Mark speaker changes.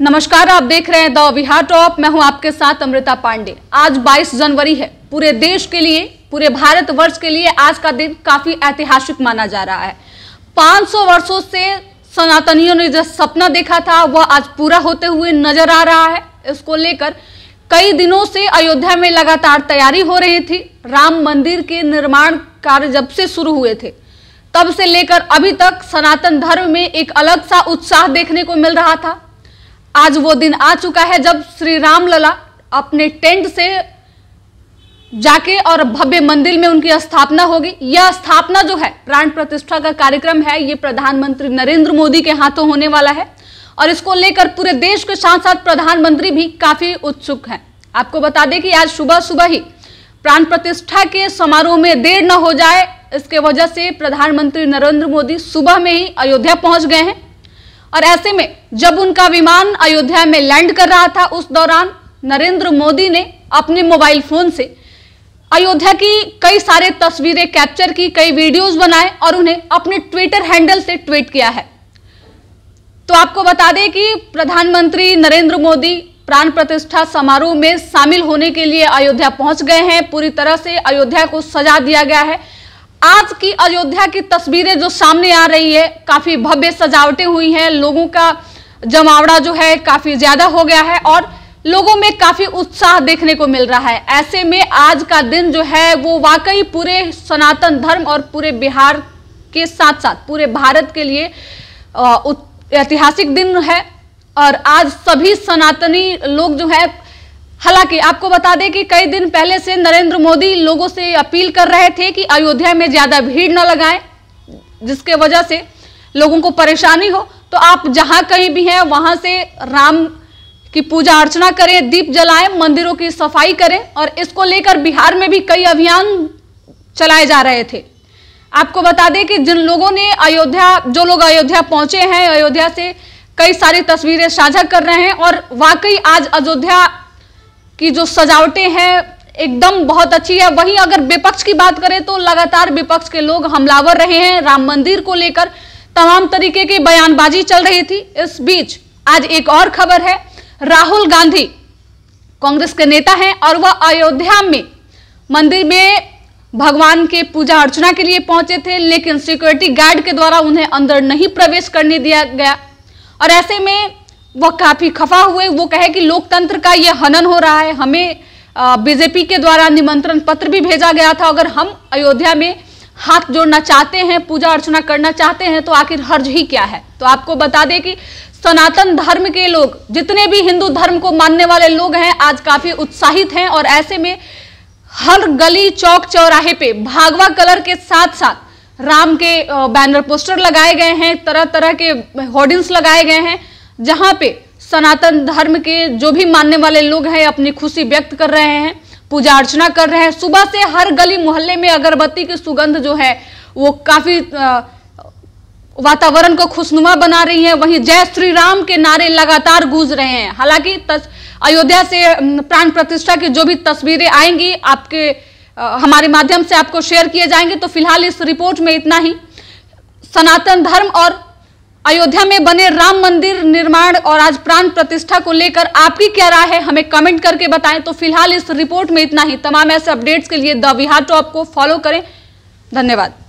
Speaker 1: नमस्कार आप देख रहे हैं द बिहार टॉप मैं हूं आपके साथ अमृता पांडे आज 22 जनवरी है पूरे देश के लिए पूरे भारत वर्ष के लिए आज का दिन काफी ऐतिहासिक माना जा रहा है 500 वर्षों से सनातनियों ने जो सपना देखा था वह आज पूरा होते हुए नजर आ रहा है इसको लेकर कई दिनों से अयोध्या में लगातार तैयारी हो रही थी राम मंदिर के निर्माण कार्य जब से शुरू हुए थे तब से लेकर अभी तक सनातन धर्म में एक अलग सा उत्साह देखने को मिल रहा था आज वो दिन आ चुका है जब श्री राम लला अपने टेंट से जाके और भव्य मंदिर में उनकी स्थापना होगी यह स्थापना जो है प्राण प्रतिष्ठा का कार्यक्रम है ये प्रधानमंत्री नरेंद्र मोदी के हाथों होने वाला है और इसको लेकर पूरे देश के साथ साथ प्रधानमंत्री भी काफी उत्सुक हैं आपको बता दें कि आज सुबह सुबह ही प्राण प्रतिष्ठा के समारोह में देर न हो जाए इसके वजह से प्रधानमंत्री नरेंद्र मोदी सुबह में ही अयोध्या पहुंच गए हैं और ऐसे में जब उनका विमान अयोध्या में लैंड कर रहा था उस दौरान नरेंद्र मोदी ने अपने मोबाइल फोन से अयोध्या की कई सारे तस्वीरें कैप्चर की कई वीडियोस बनाए और उन्हें अपने ट्विटर हैंडल से ट्वीट किया है तो आपको बता दें कि प्रधानमंत्री नरेंद्र मोदी प्राण प्रतिष्ठा समारोह में शामिल होने के लिए अयोध्या पहुंच गए हैं पूरी तरह से अयोध्या को सजा दिया गया है आज की अयोध्या की तस्वीरें जो सामने आ रही है काफी भव्य सजावटें हुई हैं लोगों का जमावड़ा जो है काफी ज्यादा हो गया है और लोगों में काफी उत्साह देखने को मिल रहा है ऐसे में आज का दिन जो है वो वाकई पूरे सनातन धर्म और पूरे बिहार के साथ साथ पूरे भारत के लिए ऐतिहासिक दिन है और आज सभी सनातनी लोग जो है हालांकि आपको बता दें कि कई दिन पहले से नरेंद्र मोदी लोगों से अपील कर रहे थे कि अयोध्या में ज़्यादा भीड़ न लगाएं जिसके वजह से लोगों को परेशानी हो तो आप जहां कहीं भी हैं वहां से राम की पूजा अर्चना करें दीप जलाएं मंदिरों की सफाई करें और इसको लेकर बिहार में भी कई अभियान चलाए जा रहे थे आपको बता दें कि जिन लोगों ने अयोध्या जो लोग अयोध्या पहुंचे हैं अयोध्या से कई सारी तस्वीरें साझा कर रहे हैं और वाकई आज अयोध्या की जो सजावटें हैं एकदम बहुत अच्छी है वहीं अगर विपक्ष की बात करें तो लगातार विपक्ष के लोग हमलावर रहे हैं राम मंदिर को लेकर तमाम तरीके की बयानबाजी चल रही थी इस बीच आज एक और खबर है राहुल गांधी कांग्रेस के नेता हैं और वह अयोध्या में मंदिर में भगवान के पूजा अर्चना के लिए पहुंचे थे लेकिन सिक्योरिटी गार्ड के द्वारा उन्हें अंदर नहीं प्रवेश करने दिया गया और ऐसे में वह काफी खफा हुए वो कहे कि लोकतंत्र का ये हनन हो रहा है हमें बीजेपी के द्वारा निमंत्रण पत्र भी भेजा गया था अगर हम अयोध्या में हाथ जोड़ना चाहते हैं पूजा अर्चना करना चाहते हैं तो आखिर हर्ज ही क्या है तो आपको बता दें कि सनातन धर्म के लोग जितने भी हिंदू धर्म को मानने वाले लोग हैं आज काफी उत्साहित हैं और ऐसे में हर गली चौक चौराहे पे भागवा कलर के साथ साथ राम के बैनर पोस्टर लगाए गए हैं तरह तरह के होर्डिंग्स लगाए गए हैं जहां पे सनातन धर्म के जो भी मानने वाले लोग हैं अपनी खुशी व्यक्त कर रहे हैं पूजा अर्चना कर रहे हैं सुबह से हर गली मोहल्ले में अगरबत्ती की सुगंध जो है वो काफी वातावरण को खुशनुमा बना रही है वहीं जय श्री राम के नारे लगातार गूंज रहे हैं हालांकि अयोध्या से प्राण प्रतिष्ठा की जो भी तस्वीरें आएंगी आपके आ, हमारे माध्यम से आपको शेयर किए जाएंगे तो फिलहाल इस रिपोर्ट में इतना ही सनातन धर्म और अयोध्या में बने राम मंदिर निर्माण और आज प्राण प्रतिष्ठा को लेकर आपकी क्या राय है हमें कमेंट करके बताएं तो फिलहाल इस रिपोर्ट में इतना ही तमाम ऐसे अपडेट्स के लिए द बिहार टॉप को फॉलो करें धन्यवाद